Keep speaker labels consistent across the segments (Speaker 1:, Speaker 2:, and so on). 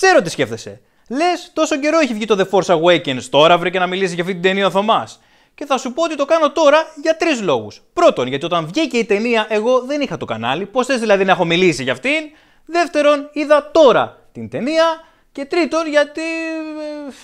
Speaker 1: Ξέρω τι σκέφτεσαι. Λες, τόσο καιρό έχει βγει το The Force Awakens, τώρα βρήκε να μιλήσει για αυτή την ταινία ο Θωμάς. Και θα σου πω ότι το κάνω τώρα για τρεις λόγους. Πρώτον, γιατί όταν βγήκε η ταινία, εγώ δεν είχα το κανάλι. Πώς θες δηλαδή να έχω μιλήσει για αυτήν. Δεύτερον, είδα τώρα την ταινία. Και τρίτον, γιατί,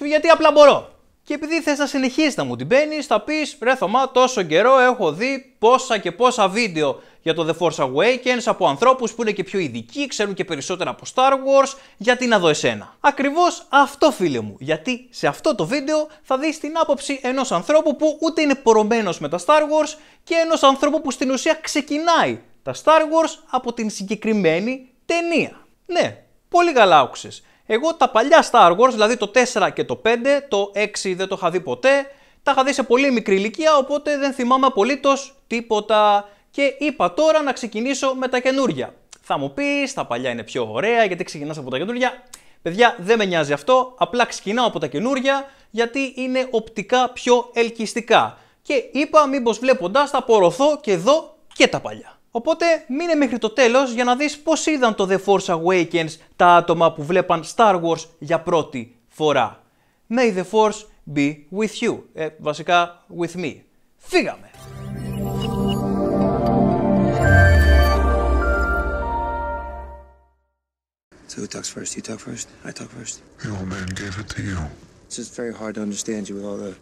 Speaker 1: ε, γιατί απλά μπορώ. Και επειδή θες να συνεχίσεις να μου την παίρνεις, θα πεις ρε Θωμά, τόσο καιρό έχω δει πόσα και πόσα βίντεο για το The Force Awakens από ανθρώπους που είναι και πιο ειδικοί, ξέρουν και περισσότερα από Star Wars. Γιατί να δω εσένα. Ακριβώς αυτό, φίλε μου. Γιατί σε αυτό το βίντεο θα δεις την άποψη ενός ανθρώπου που ούτε είναι πορωμένος με τα Star Wars και ενός ανθρώπου που στην ουσία ξεκινάει τα Star Wars από την συγκεκριμένη ταινία. Ναι, πολύ καλά άκουσες. Εγώ τα παλιά Star Wars, δηλαδή το 4 και το 5, το 6 δεν το είχα δει ποτέ, τα είχα δει σε πολύ μικρή ηλικία, οπότε δεν θυμάμαι απολύτως τίποτα. Και είπα τώρα να ξεκινήσω με τα καινούρια. Θα μου πεις, τα παλιά είναι πιο ωραία, γιατί ξεκινάς από τα καινούρια. Παιδιά, δεν με νοιάζει αυτό, απλά ξεκινάω από τα καινούρια, γιατί είναι οπτικά πιο ελκυστικά. Και είπα, μήπως βλέποντας, θα πορωθώ και εδώ και τα παλιά. Οπότε μείνε μέχρι το τέλος για να δεις πώς είδαν το The Force Awakens τα άτομα που βλέπαν Star Wars για πρώτη φορά. May the Force be with you. Ε, βασικά with me. Φύγαμε! So who talks first? You talk first? I talk first? The old man gave it to you. It's just very hard to understand you with all the...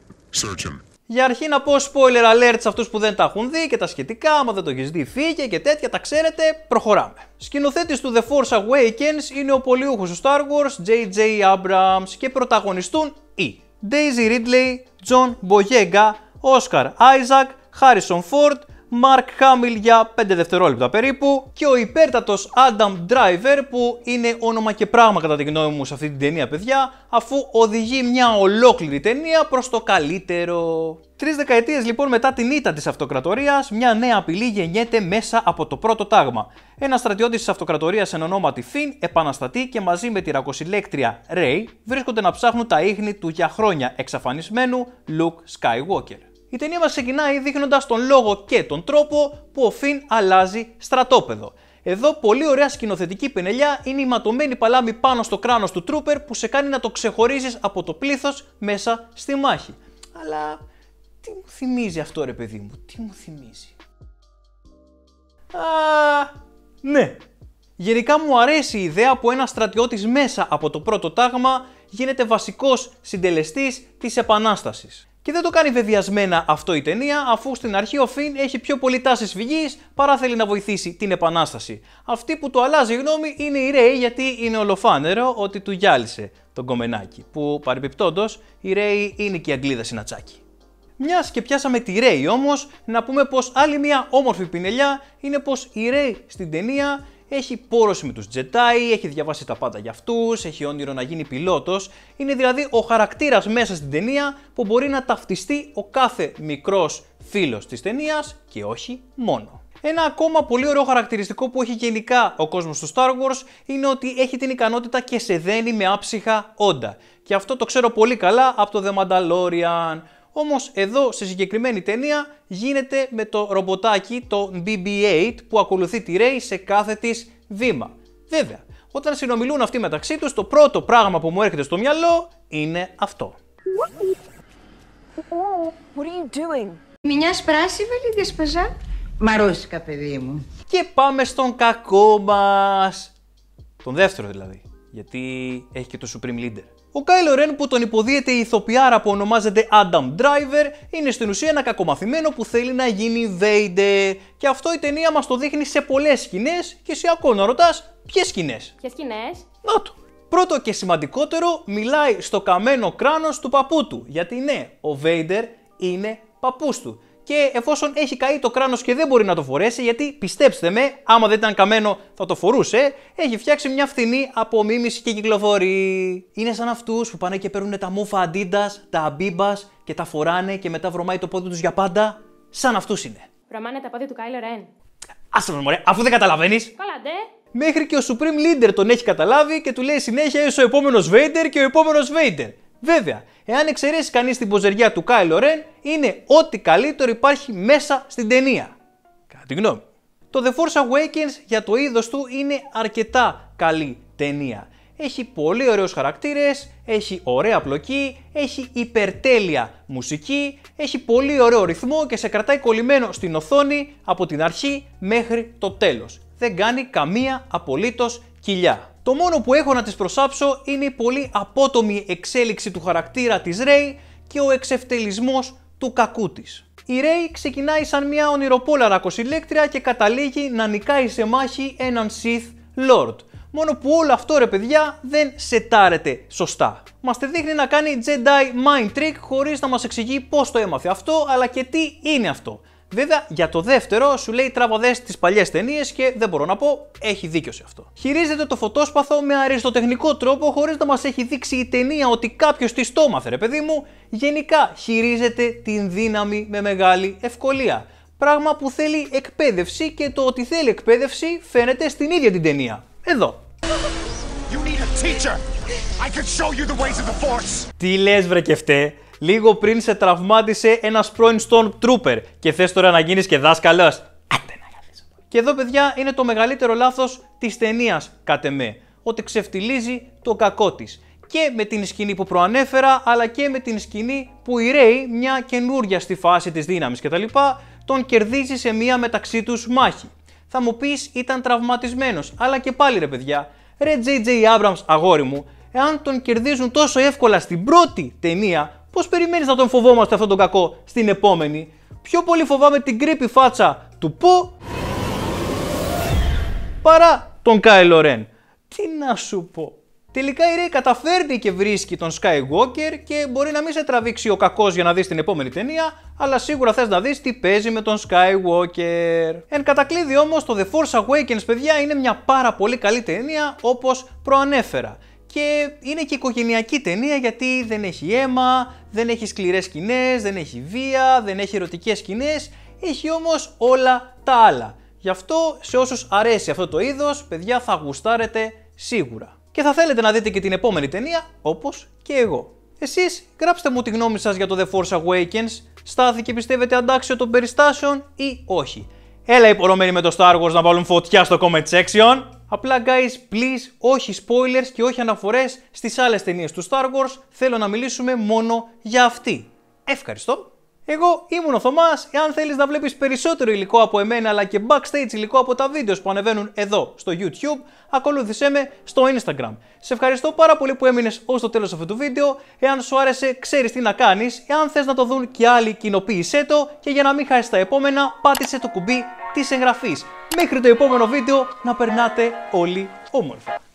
Speaker 1: Search him. Για αρχή να πω spoiler alert σε αυτούς που δεν τα έχουν δει και τα σχετικά, άμα δεν το έχεις δει φύγε και τέτοια, τα ξέρετε, προχωράμε. Σκηνοθέτης του The Force Awakens είναι ο πολιούχος του Star Wars J.J. Abrams και πρωταγωνιστούν οι Daisy Ridley, John Boyega, Oscar Isaac, Harrison Ford, Mark Hamill για 5 δευτερόλεπτα περίπου και ο υπέρτατος Adam Driver που είναι όνομα και πράγμα κατά τη γνώμη μου σε αυτή την ταινία παιδιά αφού οδηγεί μια ολόκληρη ταινία προς το καλύτερο. Τρεις δεκαετίες λοιπόν μετά την ήττα της αυτοκρατορίας μια νέα απειλή γεννιέται μέσα από το πρώτο τάγμα. Ένα στρατιώτη της αυτοκρατορίας εν ονόματι Φιν επαναστατεί και μαζί με τη ρακοσυλέκτρια Ρέι βρίσκονται να ψάχνουν τα ίχνη του για χρόνια εξαφανισμένου Luke Skywalker. Η ταινία μας ξεκινάει δείχνοντας τον λόγο και τον τρόπο που ο Φιν αλλάζει στρατόπεδο. Εδώ πολύ ωραία σκηνοθετική πενελιά είναι η ματωμένη παλάμη πάνω στο κράνος του Τρούπερ που σε κάνει να το ξεχωρίζεις από το πλήθος μέσα στη μάχη. Αλλά τι μου θυμίζει αυτό ρε παιδί μου, τι μου θυμίζει. Α, ναι. Γενικά μου αρέσει η ιδέα που ένας στρατιώτης μέσα από το πρώτο τάγμα γίνεται βασικός συντελεστής της επανάστασης. Και δεν το κάνει βεβαιασμένα αυτό η ταινία, αφού στην αρχή ο Φιν έχει πιο πολύ τάσεις φυγής παρά θέλει να βοηθήσει την Επανάσταση. Αυτή που του αλλάζει γνώμη είναι η Ρέι γιατί είναι ολοφάνερο ότι του γυάλισε τον κομμενάκι. Που παρεμπιπτόντως η Ρέι είναι και η Αγγλίδα Σινατσάκη. Μιας και πιάσαμε τη Ρέι όμως, να πούμε πως άλλη μια όμορφη πινελιά είναι πως η Ρέι στην ταινία έχει πόρωση με τους Τζετάι, έχει διαβάσει τα πάντα για αυτούς, έχει όνειρο να γίνει πιλότος. Είναι δηλαδή ο χαρακτήρας μέσα στην ταινία που μπορεί να ταυτιστεί ο κάθε μικρός φίλος της ταινίας και όχι μόνο. Ένα ακόμα πολύ ωραίο χαρακτηριστικό που έχει γενικά ο κόσμος του Star Wars είναι ότι έχει την ικανότητα και σε δένει με άψυχα όντα. Και αυτό το ξέρω πολύ καλά από το The Mandalorian, όμως εδώ σε συγκεκριμένη ταινία γίνεται με το ρομποτάκι το BB-8 που ακολουθεί τη Ρέι σε κάθε της βήμα. Βέβαια, όταν συνομιλούν αυτοί μεταξύ τους, το πρώτο πράγμα που μου έρχεται στο μυαλό είναι αυτό. What are you doing? παιδί μου. Και πάμε στον κακό μας. Τον δεύτερο δηλαδή, γιατί έχει και το Supreme Leader. Ο Κάιλο Ρεν που τον υποδίεται η ηθοποιάρα που ονομάζεται Adam Driver είναι στην ουσία ένα κακομαθημένο που θέλει να γίνει Vader. Και αυτό η ταινία μας το δείχνει σε πολλές σκηνές και σε ακόμα ρωτάς ποιες σκηνές. Ποιες σκηνές? Να το. Πρώτο και σημαντικότερο μιλάει στο καμένο κράνος του παππού του γιατί ναι, ο Vader είναι παππούς του και εφόσον έχει καεί το κράνος και δεν μπορεί να το φορέσει, γιατί πιστέψτε με, άμα δεν ήταν καμένο θα το φορούσε, έχει φτιάξει μια φθηνή απομίμηση και κυκλοφορεί. Είναι σαν αυτούς που πάνε και παίρνουν τα μούφα αντίντα, τα αμπίμπα και τα φοράνε και μετά βρωμάει το πόδι τους για πάντα. Σαν αυτούς είναι. Βρωμάνε τα πόδια του Κάιλο Ρεν. Άσε με, μωρέ, αφού δεν καταλαβαίνεις. Καλά, Μέχρι και ο Supreme Leader τον έχει καταλάβει και του λέει συνέχεια είσαι ο επόμενος Vader και ο επόμενος Vader. Βέβαια, εάν εξαιρέσεις κανείς την ποζεριά του Κάιλο Ρεν, είναι ό,τι καλύτερο υπάρχει μέσα στην ταινία. Κατά τη γνώμη. Το The Force Awakens για το είδος του είναι αρκετά καλή ταινία. Έχει πολύ ωραίους χαρακτήρες, έχει ωραία πλοκή, έχει υπερτέλεια μουσική, έχει πολύ ωραίο ρυθμό και σε κρατάει κολλημένο στην οθόνη από την αρχή μέχρι το τέλος. Δεν κάνει καμία απολύτως κοιλιά. Το μόνο που έχω να της προσάψω είναι η πολύ απότομη εξέλιξη του χαρακτήρα της Ρέι και ο εξευτελισμός του κακού της. Η Ρέι ξεκινάει σαν μια ονειροπόλαρα κοσιλέκτρια και καταλήγει να νικάει σε μάχη έναν Sith Lord. Μόνο που όλο αυτό ρε παιδιά δεν σετάρεται σωστά. Μας τη δείχνει να κάνει Jedi Mind Trick χωρίς να μας εξηγεί πώς το έμαθε αυτό αλλά και τι είναι αυτό. Βέβαια, για το δεύτερο σου λέει τραβοδέ τις παλιές ταινίες και δεν μπορώ να πω, έχει δίκιο σε αυτό. Χειρίζεται το φωτόσπαθο με αριστοτεχνικό τρόπο, χωρίς να μας έχει δείξει η ταινία ότι κάποιος τη το ρε παιδί μου. Γενικά, χειρίζεται την δύναμη με μεγάλη ευκολία. Πράγμα που θέλει εκπαίδευση και το ότι θέλει εκπαίδευση φαίνεται στην ίδια την ταινία. Εδώ. Τι λες βρε κεφτέ, Λίγο πριν σε τραυμάτισε ένας πρώην Trooper και θες τώρα να γίνεις και δάσκαλος. Άντε να γαθείς. Και εδώ, παιδιά, είναι το μεγαλύτερο λάθος της ταινίας, κατ' εμέ. Ότι ξεφτιλίζει το κακό της. Και με την σκηνή που προανέφερα, αλλά και με την σκηνή που η Ρέη, μια καινούρια στη φάση της δύναμης κτλ., τον κερδίζει σε μια μεταξύ τους μάχη. Θα μου πεις ήταν τραυματισμένος, αλλά και πάλι ρε παιδιά, ρε JJ Abrams αγόρι μου, εάν τον κερδίζουν τόσο εύκολα στην πρώτη ταινία, Πώς περιμένεις να τον φοβόμαστε αυτόν τον κακό στην επόμενη. Πιο πολύ φοβάμαι την κρύπη φάτσα του Που παρά τον Κάι Λορέν. Τι να σου πω. Τελικά η Ρέι καταφέρνει και βρίσκει τον Skywalker και μπορεί να μην σε τραβήξει ο κακός για να δεις την επόμενη ταινία, αλλά σίγουρα θες να δεις τι παίζει με τον Skywalker. Εν κατακλείδη όμως το The Force Awakens παιδιά είναι μια πάρα πολύ καλή ταινία όπως προανέφερα και είναι και οικογενειακή ταινία γιατί δεν έχει αίμα, δεν έχει σκληρές σκηνές, δεν έχει βία, δεν έχει ερωτικές σκηνές, έχει όμως όλα τα άλλα. Γι' αυτό σε όσους αρέσει αυτό το είδος, παιδιά θα γουστάρετε σίγουρα. Και θα θέλετε να δείτε και την επόμενη ταινία, όπως και εγώ. Εσείς γράψτε μου τη γνώμη σας για το The Force Awakens, στάθηκε πιστεύετε αντάξιο των περιστάσεων ή όχι. Έλα υπορωμένοι με το Star Wars να βάλουν φωτιά στο comment section. Απλά guys, please, όχι spoilers και όχι αναφορές στις άλλες ταινίες του Star Wars. Θέλω να μιλήσουμε μόνο για αυτή. Ευχαριστώ. Εγώ ήμουν ο Θωμάς. Εάν θέλεις να βλέπεις περισσότερο υλικό από εμένα αλλά και backstage υλικό από τα βίντεος που ανεβαίνουν εδώ στο YouTube, ακολούθησέ με στο Instagram. Σε ευχαριστώ πάρα πολύ που έμεινες ως το τέλος αυτού του βίντεο. Εάν σου άρεσε, ξέρεις τι να κάνεις. Εάν θες να το δουν και άλλοι, κοινοποίησέ το. Και για να μην χάσεις τα επόμενα, πάτησε το κουμπί της εγγραφής. Μέχρι το επόμενο βίντεο να περνάτε όλοι όμορφα.